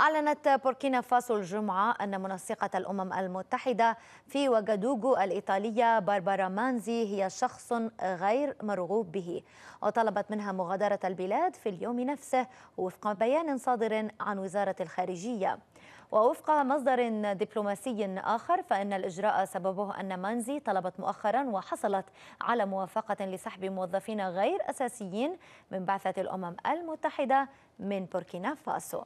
أعلنت بوركينا فاسو الجمعة أن منسقة الأمم المتحدة في وغادوغو الإيطالية باربارا مانزي هي شخص غير مرغوب به وطلبت منها مغادرة البلاد في اليوم نفسه وفق بيان صادر عن وزارة الخارجية ووفق مصدر دبلوماسي آخر فإن الإجراء سببه أن مانزي طلبت مؤخرا وحصلت على موافقة لسحب موظفين غير أساسيين من بعثة الأمم المتحدة من بوركينا فاسو